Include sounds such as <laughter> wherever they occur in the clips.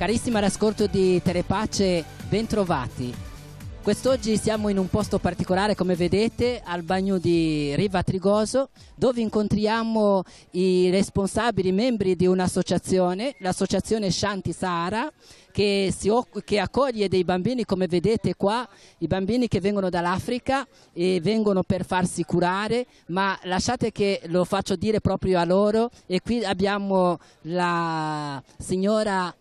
Carissima all'ascolto di Telepace, bentrovati. Quest'oggi siamo in un posto particolare, come vedete, al bagno di Riva Trigoso, dove incontriamo i responsabili, membri di un'associazione, l'associazione Shanti Sahara, che, che, accoglie dei bambini, come vedete qua, i bambini che vengono dall'Africa e vengono per farsi curare, ma lasciate che lo faccio dire proprio a loro e qui abbiamo la signora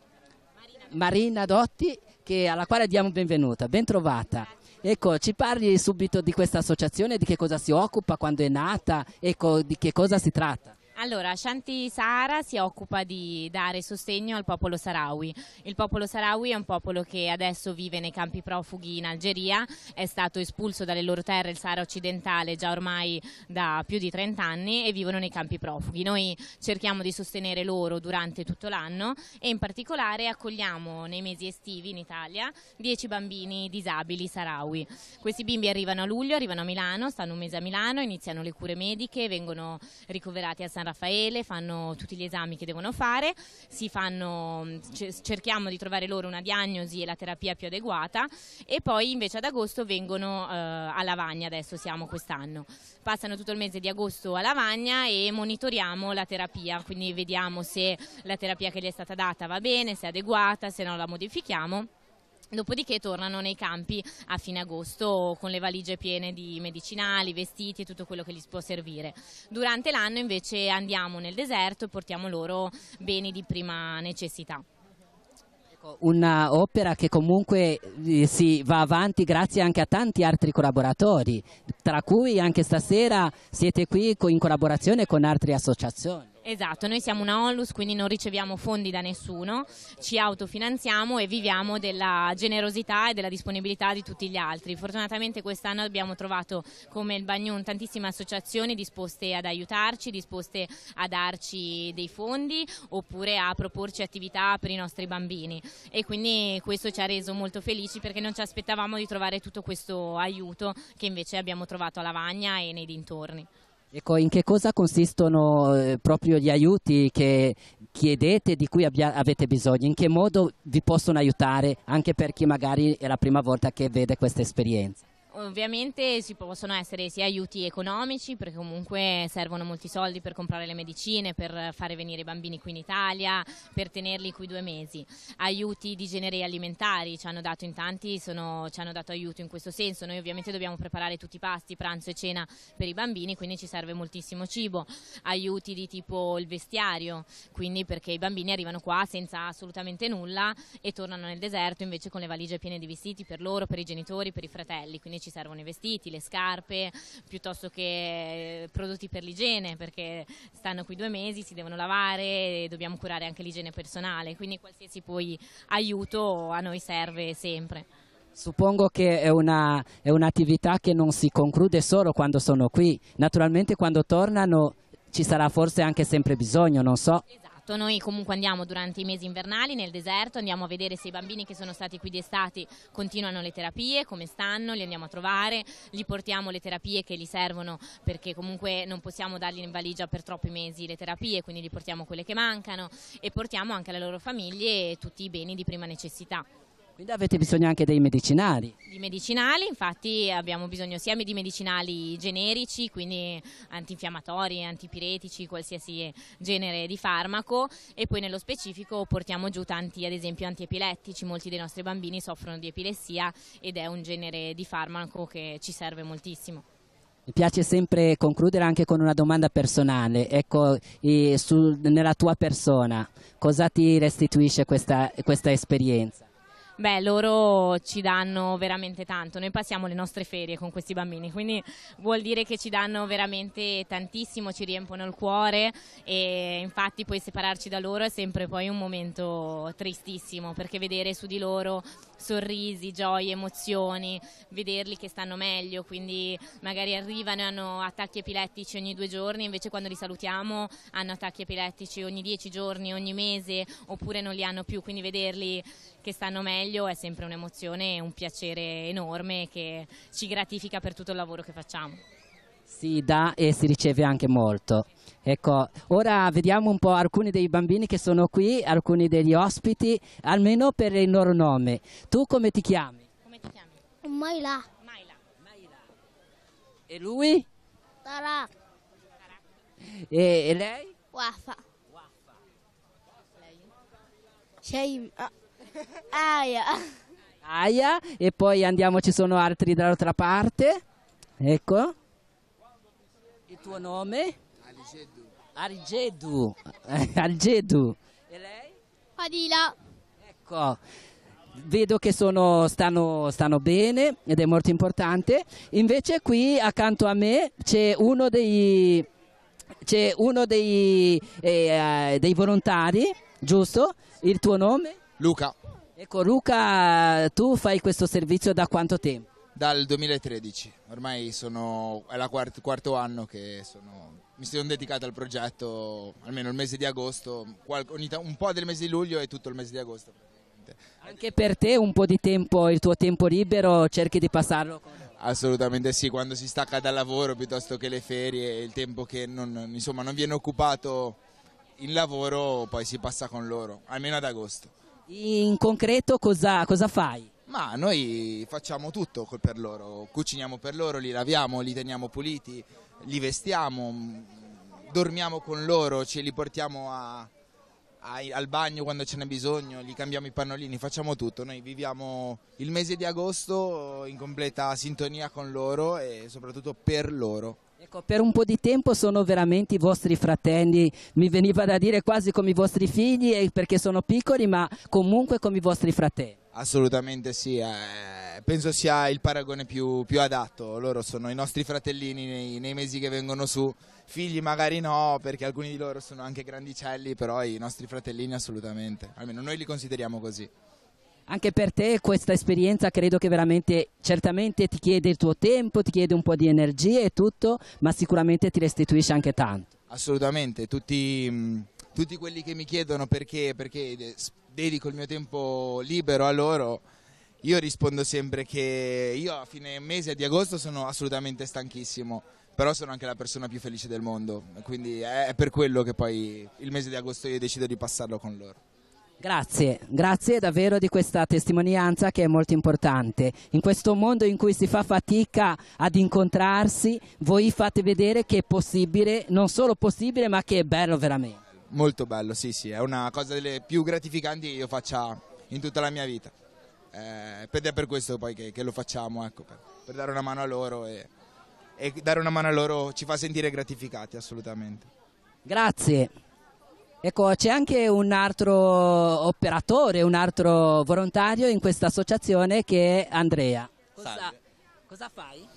Marina Dotti che, alla quale diamo benvenuta, Bentrovata. Ecco, ci parli subito di questa associazione, di che cosa si occupa, quando è nata, ecco, di che cosa si tratta. Allora, Shanti Sahara si occupa di dare sostegno al popolo Sarawi. Il popolo Sarawi è un popolo che adesso vive nei campi profughi in Algeria, è stato espulso dalle loro terre, il Sahara occidentale, già ormai da più di 30 anni e vivono nei campi profughi. Noi cerchiamo di sostenere loro durante tutto l'anno e in particolare accogliamo nei mesi estivi in Italia 10 bambini disabili Sarawi. Questi bimbi arrivano a luglio, arrivano a Milano, stanno un mese a Milano, iniziano le cure mediche, vengono ricoverati a San Raffaele, fanno tutti gli esami che devono fare, fanno, cerchiamo di trovare loro una diagnosi e la terapia più adeguata e poi invece ad agosto vengono eh, a Lavagna, adesso siamo quest'anno. Passano tutto il mese di agosto a Lavagna e monitoriamo la terapia, quindi vediamo se la terapia che gli è stata data va bene, se è adeguata, se no la modifichiamo Dopodiché tornano nei campi a fine agosto con le valigie piene di medicinali, vestiti e tutto quello che gli può servire. Durante l'anno invece andiamo nel deserto e portiamo loro beni di prima necessità. Ecco, una opera che comunque eh, si va avanti grazie anche a tanti altri collaboratori, tra cui anche stasera siete qui in collaborazione con altre associazioni. Esatto, noi siamo una onlus, quindi non riceviamo fondi da nessuno, ci autofinanziamo e viviamo della generosità e della disponibilità di tutti gli altri. Fortunatamente quest'anno abbiamo trovato come il Bagnun tantissime associazioni disposte ad aiutarci, disposte a darci dei fondi oppure a proporci attività per i nostri bambini e quindi questo ci ha reso molto felici perché non ci aspettavamo di trovare tutto questo aiuto che invece abbiamo trovato a Lavagna e nei dintorni. Ecco, in che cosa consistono eh, proprio gli aiuti che chiedete, di cui abbia, avete bisogno? In che modo vi possono aiutare anche per chi magari è la prima volta che vede questa esperienza? Ovviamente ci possono essere sia aiuti economici, perché comunque servono molti soldi per comprare le medicine, per fare venire i bambini qui in Italia, per tenerli qui due mesi. Aiuti di genere alimentari ci hanno dato in tanti, sono, ci hanno dato aiuto in questo senso. Noi ovviamente dobbiamo preparare tutti i pasti, pranzo e cena per i bambini, quindi ci serve moltissimo cibo. Aiuti di tipo il vestiario, quindi perché i bambini arrivano qua senza assolutamente nulla e tornano nel deserto invece con le valigie piene di vestiti per loro, per i genitori, per i fratelli. Quindi ci ci servono i vestiti, le scarpe, piuttosto che eh, prodotti per l'igiene, perché stanno qui due mesi, si devono lavare e dobbiamo curare anche l'igiene personale, quindi qualsiasi poi aiuto a noi serve sempre. Suppongo che è, un'attività che non si conclude solo quando sono qui, naturalmente quando tornano ci sarà forse anche sempre bisogno, non so. Esatto Esatto, noi comunque andiamo durante i mesi invernali nel deserto, andiamo a vedere se i bambini che sono stati qui d'estate continuano le terapie, come stanno, li andiamo a trovare, gli portiamo le terapie che gli servono perché comunque non possiamo dargli in valigia per troppi mesi le terapie, quindi gli portiamo quelle che mancano e portiamo anche alle loro famiglie tutti i beni di prima necessità. Quindi avete bisogno anche dei medicinali? Di medicinali, infatti abbiamo bisogno sia di medicinali generici, quindi antinfiammatori, antipiretici, qualsiasi genere di farmaco e poi nello specifico portiamo giù tanti, ad esempio, antiepilettici. Molti dei nostri bambini soffrono di epilessia ed è un genere di farmaco che ci serve moltissimo. Mi piace sempre concludere anche con una domanda personale, ecco, su, nella tua persona, cosa ti restituisce questa, questa esperienza? beh, loro ci danno veramente tanto. Noi passiamo le nostre ferie con questi bambini, quindi vuol dire che ci danno veramente tantissimo, ci riempono il cuore e infatti poi separarci da loro è sempre poi un momento tristissimo perché vedere su di loro sorrisi, gioie, emozioni, vederli che stanno meglio, quindi magari arrivano e hanno attacchi epilettici ogni due giorni, invece quando li salutiamo hanno attacchi epilettici ogni dieci giorni, ogni mese, oppure non li hanno più, quindi vederli che stanno meglio è sempre un'emozione e un piacere enorme che ci gratifica per tutto il lavoro che facciamo. Si dà e si riceve anche molto. Ecco, ora vediamo un po' alcuni dei bambini che sono qui, alcuni degli ospiti, almeno per il loro nome. Tu come ti chiami? Come ti chiami? Maila. Maila. Maila. E lui? Tara. E, e lei? Wafa. Wafa. Lei? Sheima. Ah, Aia. Aia, e poi andiamo, ci sono altri dall'altra parte. Ecco. Il tuo nome? Arigedu. Arigedu. <laughs> Arigedu. E lei? Adila. Ecco. Vedo che sono, stanno, stanno bene ed è molto importante. Invece qui accanto a me c'è uno dei c'è uno dei, eh, dei, volontari, giusto? Il tuo nome? Luca. Ecco Luca, tu fai questo servizio da quanto tempo? Dal 2013, ormai sono, è il quart quarto anno che sono, mi sono dedicato al progetto, almeno il mese di agosto, un po' del mese di luglio e tutto il mese di agosto. Anche per te un po' di tempo, il tuo tempo libero, cerchi di passarlo? Con... Assolutamente sì, quando si stacca dal lavoro piuttosto che le ferie, il tempo che non, insomma, non viene occupato in lavoro poi si passa con loro, almeno ad agosto. In concreto cosa, cosa fai? Ma noi facciamo tutto per loro, cuciniamo per loro, li laviamo, li teniamo puliti, li vestiamo, mm, dormiamo con loro, ce li portiamo a, a, al bagno quando ce n'è bisogno, gli cambiamo i pannolini, facciamo tutto. Noi viviamo il mese di agosto in completa sintonia con loro e soprattutto per loro. Ecco, per un po' di tempo sono veramente i vostri fratelli, mi veniva da dire quasi come i vostri figli eh, perché sono piccoli, ma comunque come i vostri fratelli. Assolutamente sì, eh, penso sia il paragone più, più, adatto, loro sono i nostri fratellini nei, nei, mesi che vengono su, figli magari no perché alcuni di loro sono anche grandicelli, però i nostri fratellini assolutamente, almeno noi li consideriamo così. Anche per te questa esperienza credo che veramente, certamente ti chiede il tuo tempo, ti chiede un po' di energia e tutto, ma sicuramente ti restituisce anche tanto. Assolutamente, tutti, mm, tutti quelli che mi chiedono perché, perché eh, dedico il mio tempo libero a loro, io rispondo sempre che io a fine mese di agosto sono assolutamente stanchissimo, però sono anche la persona più felice del mondo, quindi è per quello che poi il mese di agosto io decido di passarlo con loro. Grazie, grazie davvero di questa testimonianza che è molto importante. In questo mondo in cui si fa fatica ad incontrarsi, voi fate vedere che è possibile, non solo possibile, ma che è bello veramente. Molto bello, sì, sì, è una cosa delle più gratificanti che io faccia in tutta la mia vita. Eh, ed è per questo poi che, che lo facciamo, ecco, per, per, dare una mano a loro e, e dare una mano a loro ci fa sentire gratificati assolutamente. Grazie. Ecco, c'è anche un altro operatore, un altro volontario in questa associazione che è Andrea. Cosa, cosa fai?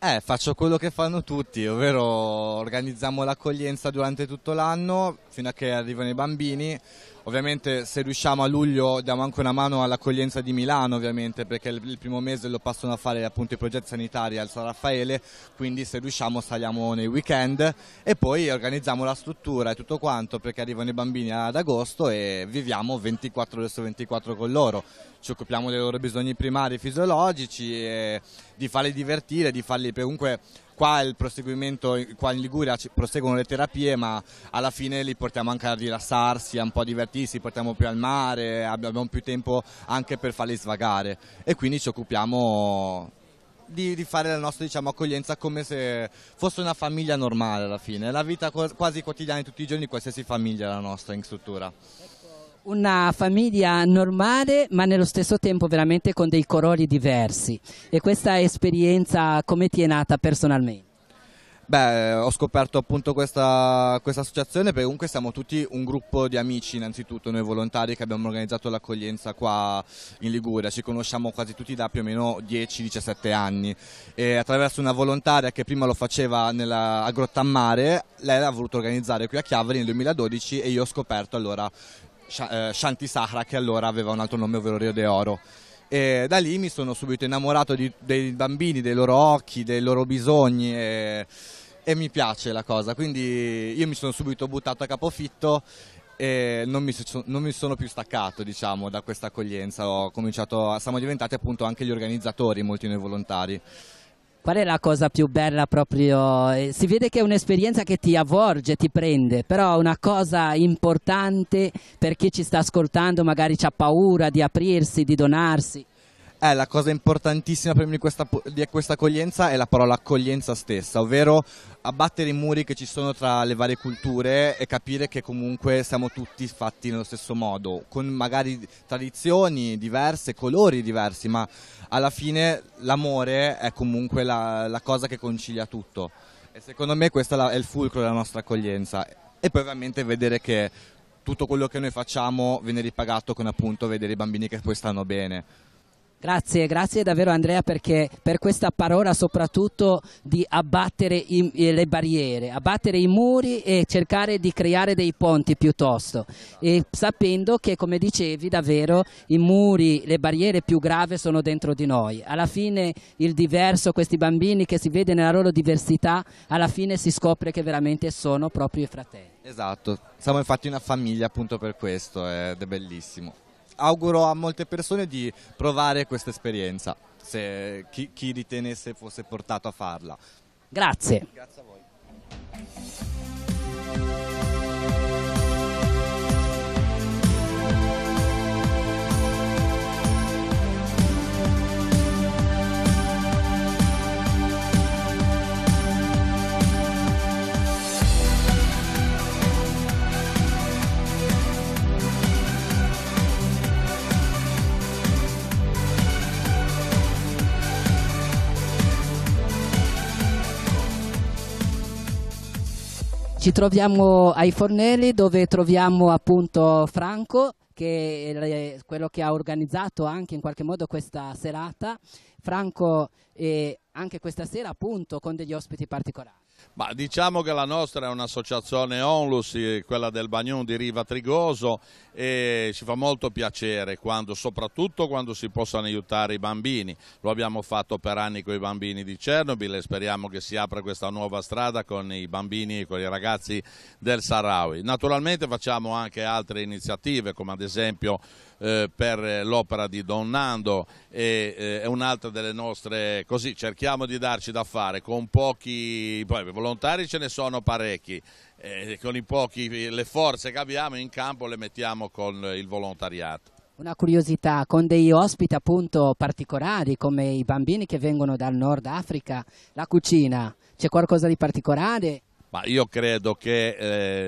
Eh, faccio quello che fanno tutti, ovvero organizziamo l'accoglienza durante tutto l'anno fino a che arrivano i bambini, Ovviamente se riusciamo a luglio diamo anche una mano all'accoglienza di Milano ovviamente perché il primo mese lo passano a fare appunto i progetti sanitari al San Raffaele quindi se riusciamo saliamo nei weekend e poi organizziamo la struttura e tutto quanto perché arrivano i bambini ad agosto e viviamo 24 ore su 24 con loro ci occupiamo dei loro bisogni primari fisiologici di farli divertire, di farli comunque qua il proseguimento, qua in Liguria proseguono le terapie ma alla fine li portiamo anche a rilassarsi, a un po' divertirsi, portiamo più al mare, abbiamo più tempo anche per farli svagare e quindi ci occupiamo di, di, fare la nostra diciamo, accoglienza come se fosse una famiglia normale alla fine, la vita quasi quotidiana di tutti i giorni di qualsiasi famiglia la nostra in struttura una famiglia normale ma nello stesso tempo veramente con dei coroli diversi e questa esperienza come ti è nata personalmente? Beh, eh, ho scoperto appunto questa, questa associazione perché comunque siamo tutti un gruppo di amici innanzitutto, noi volontari che abbiamo organizzato l'accoglienza qua in Liguria, ci conosciamo quasi tutti da più o meno 10-17 anni e attraverso una volontaria che prima lo faceva nella, a Grottammare, lei l'ha voluto organizzare qui a Chiavari nel 2012 e io ho scoperto allora eh, Shanti Sahara che allora aveva un altro nome ovvero Rio de Oro e da lì mi sono subito innamorato di, dei bambini, dei loro occhi, dei loro bisogni e, e, mi piace la cosa, quindi io mi sono subito buttato a capofitto e non mi, non mi sono più staccato diciamo, da questa accoglienza, Ho cominciato, siamo diventati appunto anche gli organizzatori, molti noi volontari. Qual è la cosa più bella proprio? Eh, si vede che è un'esperienza che ti avvolge, ti prende, però una cosa importante per chi ci sta ascoltando, magari ha paura di aprirsi, di donarsi. Eh, la cosa importantissima per me di questa, di questa, accoglienza è la parola accoglienza stessa, ovvero abbattere i muri che ci sono tra le varie culture e capire che comunque siamo tutti fatti nello stesso modo, con magari tradizioni diverse, colori diversi, ma alla fine l'amore è comunque la, la cosa che concilia tutto. E secondo me questo è il fulcro della nostra accoglienza. E poi ovviamente vedere che tutto quello che noi facciamo viene ripagato con appunto vedere i bambini che poi stanno bene. Grazie, grazie davvero Andrea perché per questa parola soprattutto di abbattere i, eh, le barriere, abbattere i muri e cercare di creare dei ponti piuttosto e sapendo che come dicevi davvero i muri, le barriere più grave sono dentro di noi. Alla fine il diverso, questi bambini che si vede nella loro diversità, alla fine si scopre che veramente sono proprio i fratelli. Esatto, siamo infatti una famiglia appunto per questo ed è bellissimo auguro a molte persone di provare questa esperienza, se chi, chi ritenesse fosse portato a farla. Grazie. Grazie a voi. Ci troviamo ai Fornelli dove troviamo appunto Franco che è quello che ha organizzato anche in qualche modo questa serata. Franco eh, anche questa sera appunto con degli ospiti particolari. Ma diciamo che la nostra è un'associazione onlus, eh, quella del Bagnon di Riva Trigoso e ci fa molto piacere, quando, soprattutto quando si possano aiutare i bambini. Lo abbiamo fatto per anni con i bambini di Chernobyl e speriamo che si apra questa nuova strada con i bambini e con i ragazzi del Sarawi. Naturalmente facciamo anche altre iniziative come ad esempio eh, per l'opera di Don Nando e eh, è un'altra delle nostre così cerchiamo di darci da fare con pochi poi volontari ce ne sono parecchi eh, con i pochi le forze che abbiamo in campo le mettiamo con il volontariato una curiosità, con dei ospiti appunto particolari come i bambini che vengono dal Nord Africa, la cucina, c'è qualcosa di particolare? Ma io credo che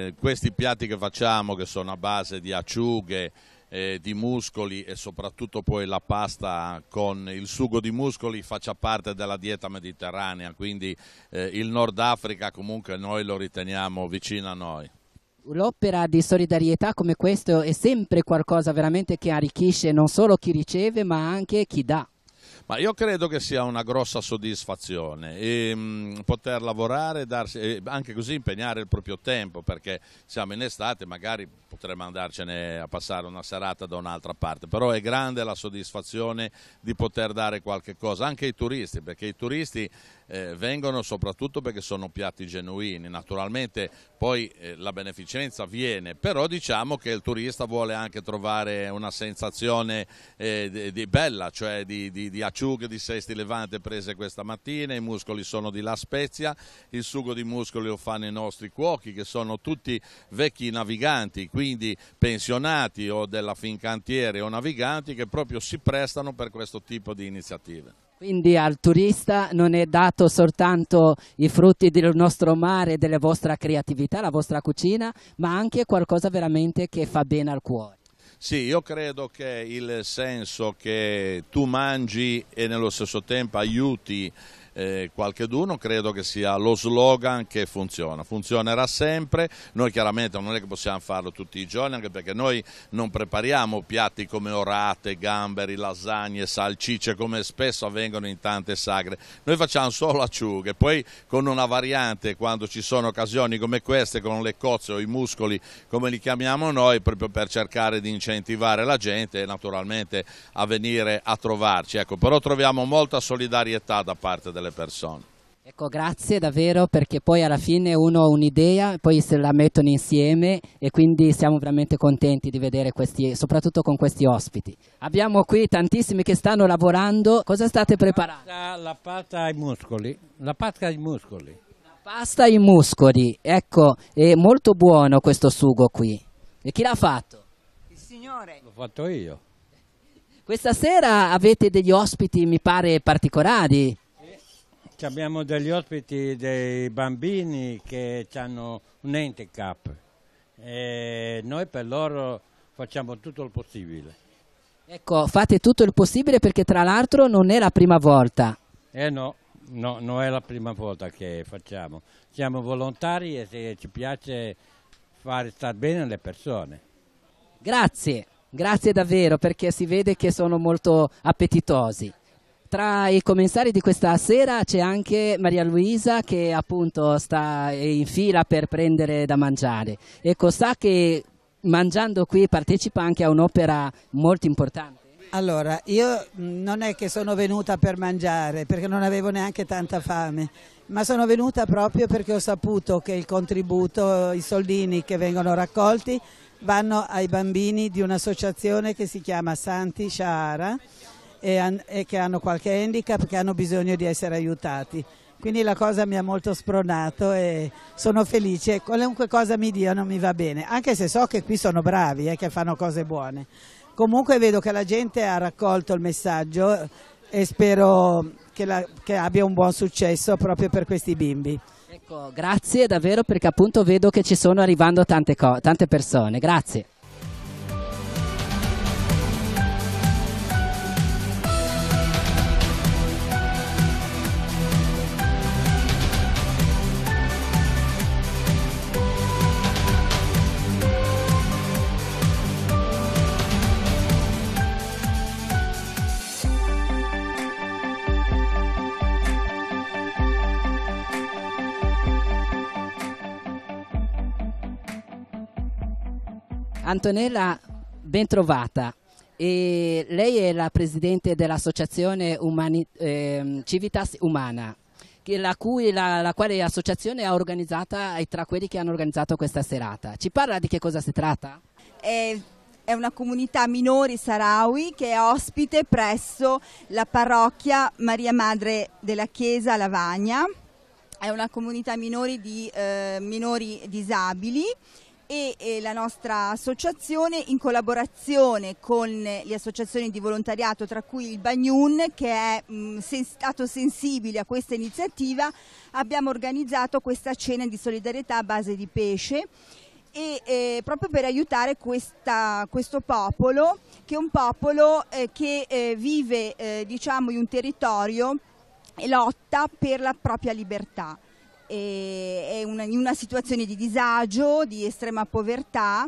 eh, questi piatti che facciamo, che sono a base di acciughe, eh, di muscoli e soprattutto poi la pasta con il sugo di muscoli faccia parte della dieta mediterranea, quindi eh, il Nord Africa comunque noi lo riteniamo vicino a noi. L'opera di solidarietà come questo è sempre qualcosa veramente che arricchisce non solo chi riceve ma anche chi dà. Ma io credo che sia una grossa soddisfazione e, ehm, mh, poter lavorare darsi, e anche così impegnare il proprio tempo perché siamo in estate, magari potremmo andarcene a passare una serata da un'altra parte, però è grande la soddisfazione di poter dare qualche cosa anche ai turisti perché i turisti eh, vengono soprattutto perché sono piatti genuini, naturalmente poi eh, la beneficenza viene, però diciamo che il turista vuole anche trovare una sensazione eh, di, di, bella, cioè di, di, di acciughe, di sesti levante prese questa mattina, i muscoli sono di La Spezia, il sugo di muscoli lo fanno i nostri cuochi che sono tutti vecchi naviganti, quindi pensionati o della Fincantiere o naviganti che proprio si prestano per questo tipo di iniziative. Quindi al turista non è dato soltanto i frutti del nostro mare, della vostra creatività, la vostra cucina, ma anche qualcosa veramente che fa bene al cuore. Sì, io credo che il senso che tu mangi e nello stesso tempo aiuti eh, qualcheduno, credo che sia lo slogan che funziona, funzionerà sempre, noi chiaramente non è che possiamo farlo tutti i giorni, anche perché noi non prepariamo piatti come orate, gamberi, lasagne, salsicce come spesso avvengono in tante sagre, noi facciamo solo acciughe, poi con una variante quando ci sono occasioni come queste, con le cozze o i muscoli come li chiamiamo noi, proprio per cercare di incentivare la gente naturalmente a venire a trovarci, ecco, però troviamo molta solidarietà da parte della le persone. Ecco, grazie davvero perché poi alla fine uno ha un'idea, poi se la mettono insieme e quindi siamo veramente contenti di vedere questi, soprattutto con questi ospiti. Abbiamo qui tantissimi che stanno lavorando, cosa state preparando? La, la pasta ai muscoli, la pasta ai muscoli. La pasta ai muscoli, ecco, è molto buono questo sugo qui. E chi l'ha fatto? Il signore. L'ho fatto io. Questa sera avete degli ospiti, mi pare, particolari abbiamo degli ospiti dei bambini che hanno un handicap e noi per loro facciamo tutto il possibile. Ecco, fate tutto il possibile perché tra l'altro non è la prima volta. Eh no, no, non è la prima volta che facciamo. Siamo volontari e se ci piace fare star bene le persone. Grazie, grazie davvero perché si vede che sono molto appetitosi. Tra i commissari di questa sera c'è anche Maria Luisa che appunto sta in fila per prendere da mangiare. Ecco, sa che mangiando qui partecipa anche a un'opera molto importante. Allora, io mm, non è che sono venuta per mangiare, perché non avevo neanche tanta fame, ma sono venuta proprio perché ho saputo che il contributo, i soldini che vengono raccolti vanno ai bambini di un'associazione che si chiama Santi Shahara e, e che hanno qualche handicap che hanno bisogno di essere aiutati quindi la cosa mi ha molto spronato e sono felice, qualunque cosa mi diano mi va bene, anche se so che qui sono bravi e eh, che fanno cose buone. Comunque vedo che la gente ha raccolto il messaggio e spero che, la, che abbia un buon successo proprio per questi bimbi. Ecco, grazie davvero perché appunto vedo che ci sono arrivando tante, tante persone, grazie. Antonella, bentrovata. E lei è la presidente dell'associazione Umani, eh, Civitas Umana, la, cui, la, la, quale associazione ha organizzato e tra quelli che hanno organizzato questa serata. Ci parla di che cosa si tratta? È, è una comunità minori sarawi che è ospite presso la parrocchia Maria Madre della Chiesa Lavagna. È una comunità minori di eh, minori disabili e la nostra associazione in collaborazione con le associazioni di volontariato tra cui il Bagnun che è mm, stato sensibile a questa iniziativa abbiamo organizzato questa cena di solidarietà a base di pesce e eh, proprio per aiutare questa, questo popolo che è un popolo eh, che eh, vive eh, diciamo in un territorio e lotta per la propria libertà è una, in una situazione di disagio, di estrema povertà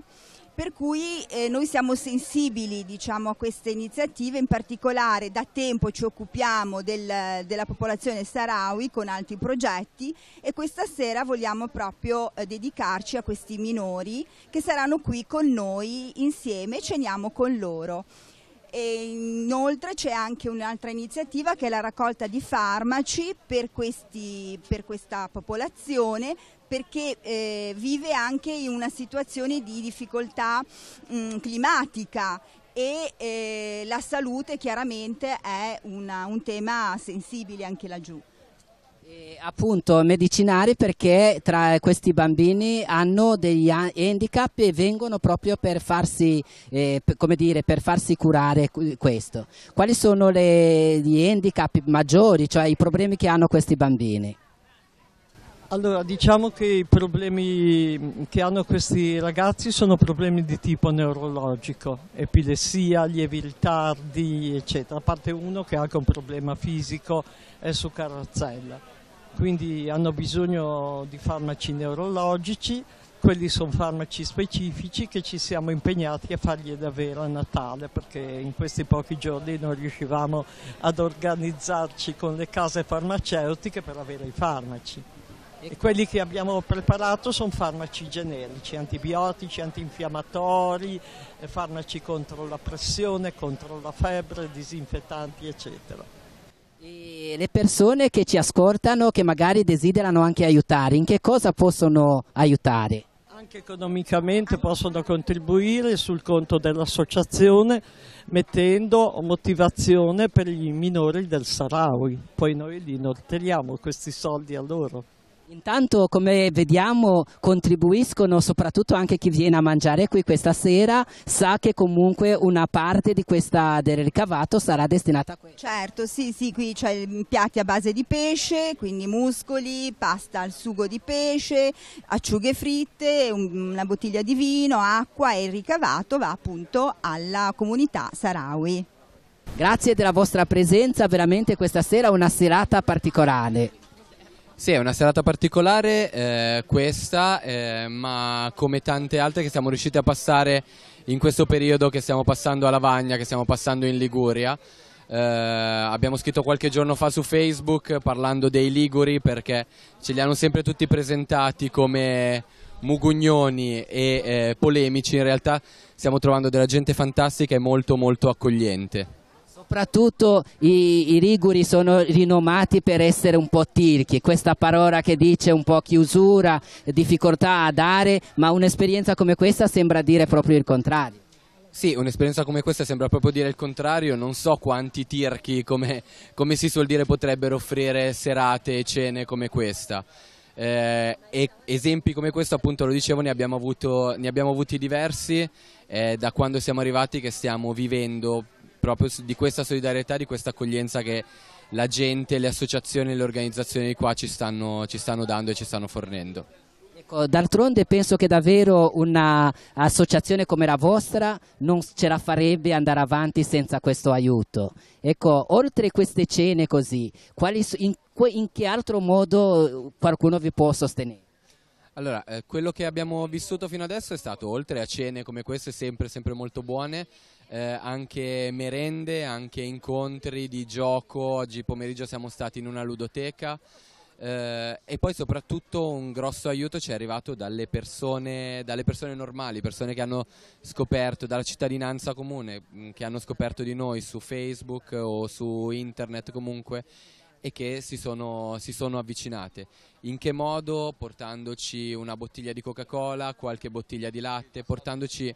per cui eh, noi siamo sensibili diciamo, a queste iniziative, in particolare da tempo ci occupiamo del, della popolazione Sarawi con altri progetti e questa sera vogliamo proprio eh, dedicarci a questi minori che saranno qui con noi insieme e ceniamo con loro. E inoltre c'è anche un'altra iniziativa che è la raccolta di farmaci per, questi, per questa popolazione perché eh, vive anche in una situazione di difficoltà mh, mm, climatica e eh, la salute chiaramente è una, un tema sensibile anche laggiù appunto medicinali perché tra questi bambini hanno degli handicap e vengono proprio per farsi, eh, per, dire, per farsi curare questo. Quali sono le, gli handicap maggiori, cioè i problemi che hanno questi bambini? Allora, diciamo che i problemi che hanno questi ragazzi sono problemi di tipo neurologico, epilessia, lievi ritardi, eccetera. A parte uno che ha anche un problema fisico, è su carrozzella. Quindi hanno bisogno di farmaci neurologici, quelli sono farmaci specifici che ci siamo impegnati a fargli davvero a Natale perché in questi pochi giorni non riuscivamo ad organizzarci con le case farmaceutiche per avere i farmaci. Ecco. E quelli che abbiamo preparato sono farmaci generici, antibiotici, antinfiammatori, eh, farmaci contro la pressione, contro la febbre, disinfettanti eccetera. E le persone che ci ascoltano, che magari desiderano anche aiutare, in che cosa possono aiutare? Anche economicamente possono contribuire sul conto dell'associazione mettendo motivazione per i minori del Sarawi, poi noi li inoltriamo questi soldi a loro. Intanto come vediamo contribuiscono soprattutto anche chi viene a mangiare qui questa sera, sa che comunque una parte di questa, del ricavato sarà destinata a questo. Certo, sì, sì, qui c'è piatti a base di pesce, quindi muscoli, pasta al sugo di pesce, acciughe fritte, una bottiglia di vino, acqua e il ricavato va appunto alla comunità Sarawi. Grazie della vostra presenza, veramente questa sera è una serata particolare. Sì, è una serata particolare eh, questa, eh, ma come tante altre che siamo riusciti a passare in questo periodo che stiamo passando a Lavagna, che stiamo passando in Liguria. Eh, abbiamo scritto qualche giorno fa su Facebook parlando dei Liguri perché ce li hanno sempre tutti presentati come mugugnoni e eh, polemici, in realtà stiamo trovando della gente fantastica e molto molto accogliente. Soprattutto i, i, Riguri sono rinomati per essere un po' tirchi, questa parola che dice un po' chiusura, difficoltà a dare, ma un'esperienza come questa sembra dire proprio il contrario. Sì, un'esperienza come questa sembra proprio dire il contrario, non so quanti tirchi, come, come si suol dire, potrebbero offrire serate e cene come questa. Eh, e esempi come questo, appunto, lo dicevo, ne abbiamo, avuto, ne abbiamo avuti diversi eh, da quando siamo arrivati che stiamo vivendo proprio di questa solidarietà, di questa accoglienza che la gente, le associazioni e le organizzazioni di qua ci stanno, ci stanno dando e ci stanno fornendo. Ecco, d'altronde penso che davvero un'associazione come la vostra non ce la farebbe andare avanti senza questo aiuto. Ecco, oltre queste cene così, quali, in, in che altro modo uh, qualcuno vi può sostenere? Allora, eh, quello che abbiamo vissuto fino adesso è stato, oltre a cene come queste, sempre, sempre molto buone, eh, anche merende, anche incontri di gioco, oggi pomeriggio siamo stati in una ludoteca eh, e poi soprattutto un grosso aiuto ci è arrivato dalle persone, dalle persone normali, persone che hanno scoperto, dalla cittadinanza comune, mm, che hanno scoperto di noi su Facebook o su internet comunque e che si sono, si sono, avvicinate. In che modo? Portandoci una bottiglia di Coca-Cola, qualche bottiglia di latte, portandoci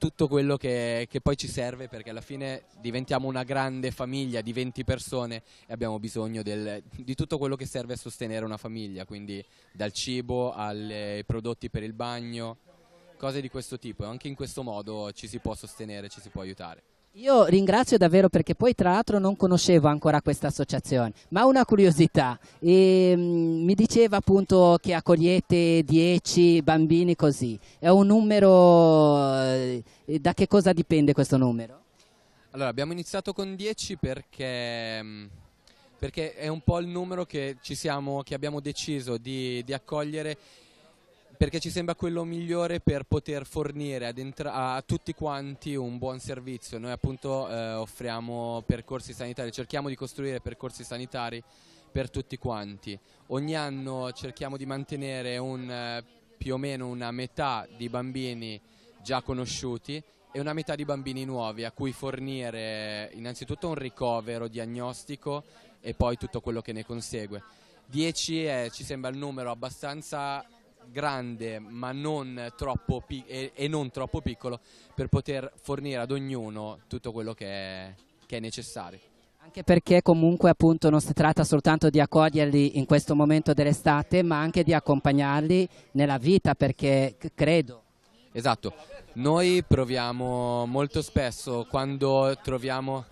tutto quello che, che, poi ci serve perché alla fine diventiamo una grande famiglia di 20 persone e abbiamo bisogno del, di tutto quello che serve a sostenere una famiglia, quindi dal cibo ai prodotti per il bagno, cose di questo tipo e anche in questo modo ci si può sostenere, ci si può aiutare. Io ringrazio davvero perché poi tra l'altro non conoscevo ancora questa associazione, ma una curiosità, e, ehm, mh, mi diceva appunto che accogliete 10 bambini così, è un numero, eh, da che cosa dipende questo numero? Allora abbiamo iniziato con 10 perché, mm, perché è un po' il numero che, siamo, che abbiamo deciso di, di accogliere perché ci sembra quello migliore per poter fornire a tutti quanti un buon servizio. Noi appunto eh, offriamo percorsi sanitari, cerchiamo di costruire percorsi sanitari per tutti quanti. Ogni anno cerchiamo di mantenere un, eh, più o meno una metà di bambini già conosciuti e una metà di bambini nuovi a cui fornire innanzitutto un ricovero diagnostico e poi tutto quello che ne consegue. 10 ci sembra il numero abbastanza grande ma non troppo e, e, non troppo piccolo per poter fornire ad ognuno tutto quello che è, che è necessario. Anche perché comunque appunto non si tratta soltanto di accoglierli in questo momento dell'estate ma anche di accompagnarli nella vita perché credo. Esatto, noi proviamo molto spesso quando troviamo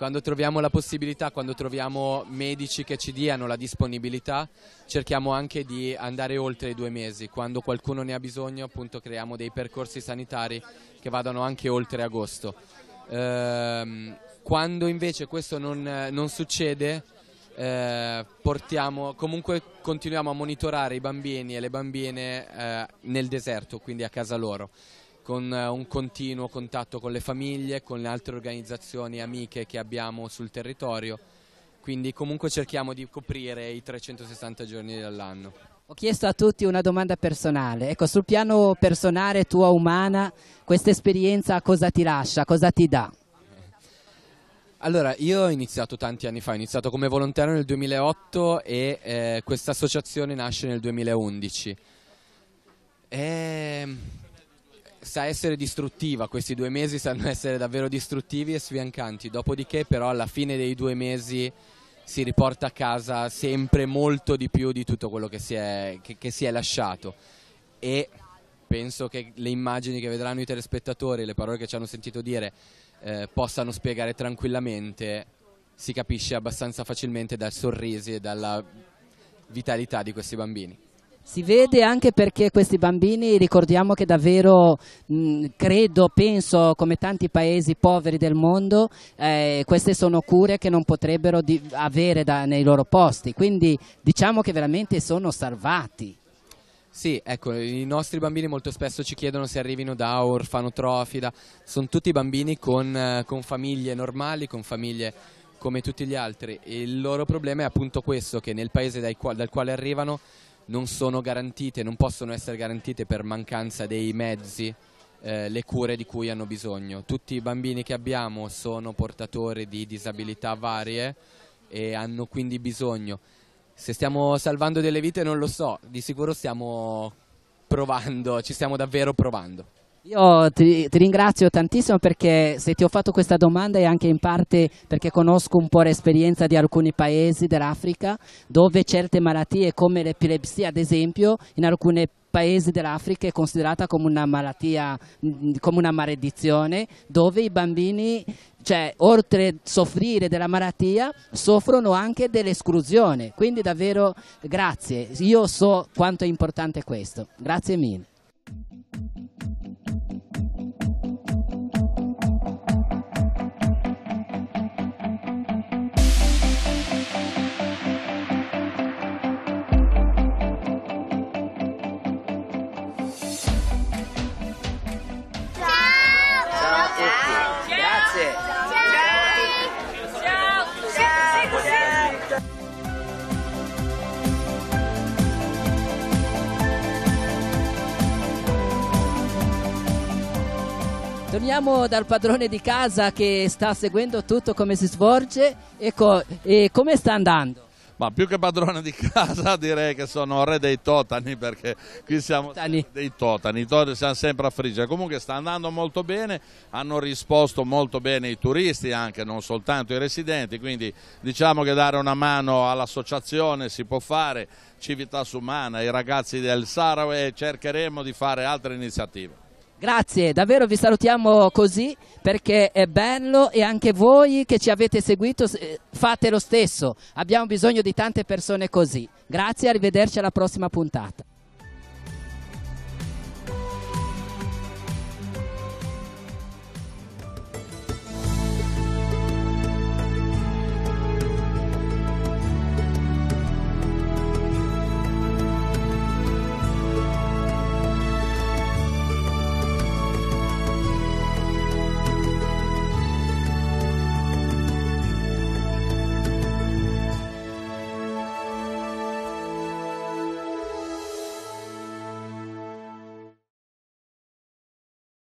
quando troviamo la possibilità, quando troviamo medici che ci diano la disponibilità, cerchiamo anche di andare oltre i due mesi. Quando qualcuno ne ha bisogno, appunto, creiamo dei percorsi sanitari che vadano anche oltre agosto. Ehm, quando invece questo non, non succede, eh, portiamo, comunque continuiamo a monitorare i bambini e le bambine eh, nel deserto, quindi a casa loro con eh, un continuo contatto con le famiglie, con le altre organizzazioni amiche che abbiamo sul territorio, quindi comunque cerchiamo di coprire i 360 giorni dell'anno. Ho chiesto a tutti una domanda personale, ecco sul piano personale tua umana questa esperienza cosa ti lascia, cosa ti dà? Allora, io ho iniziato tanti anni fa, ho iniziato come volontario nel 2008 e eh, questa associazione nasce nel 2011 sa essere distruttiva, questi due mesi sanno essere davvero distruttivi e sfiancanti, dopodiché però alla fine dei due mesi si riporta a casa sempre molto di più di tutto quello che si è, che, che si è lasciato e penso che le immagini che vedranno i telespettatori, le parole che ci hanno sentito dire eh, possano spiegare tranquillamente, si capisce abbastanza facilmente dai sorrisi e dalla vitalità di questi bambini. Si vede anche perché questi bambini, ricordiamo che davvero, mh, credo, penso, come tanti paesi poveri del mondo, eh, queste sono cure che non potrebbero avere da, nei loro posti, quindi diciamo che veramente sono salvati. Sì, ecco, i nostri bambini molto spesso ci chiedono se arrivino da orfanotrofi, da... sono tutti bambini con, eh, con famiglie normali, con famiglie come tutti gli altri. Il loro problema è appunto questo, che nel paese dal quale arrivano non sono garantite, non possono essere garantite per mancanza dei mezzi eh, le cure di cui hanno bisogno. Tutti i bambini che abbiamo sono portatori di disabilità varie e hanno quindi bisogno. Se stiamo salvando delle vite non lo so, di sicuro stiamo provando, ci stiamo davvero provando. Io ti, ti, ringrazio tantissimo perché se ti ho fatto questa domanda è anche in parte perché conosco un po' l'esperienza di alcuni paesi dell'Africa dove certe malattie come l'epilepsia ad esempio in alcuni paesi dell'Africa è considerata come una malattia, come una maledizione dove i bambini cioè oltre a soffrire della malattia soffrono anche dell'esclusione quindi davvero grazie io so quanto è importante questo grazie mille Torniamo dal padrone di casa che sta seguendo tutto come si svolge e, co e come sta andando. Ma più che padrone di casa direi che sono re dei totani perché qui siamo totani. dei totani, totani siamo sempre a friggere. Comunque sta andando molto bene, hanno risposto molto bene i turisti anche, non soltanto i residenti, quindi diciamo che dare una mano all'associazione si può fare, Civitas Umana, i ragazzi del Sarawe e cercheremo di fare altre iniziative. Grazie, davvero vi salutiamo così perché è bello e anche voi che ci avete seguito fate lo stesso. Abbiamo bisogno di tante persone così. Grazie, arrivederci alla prossima puntata.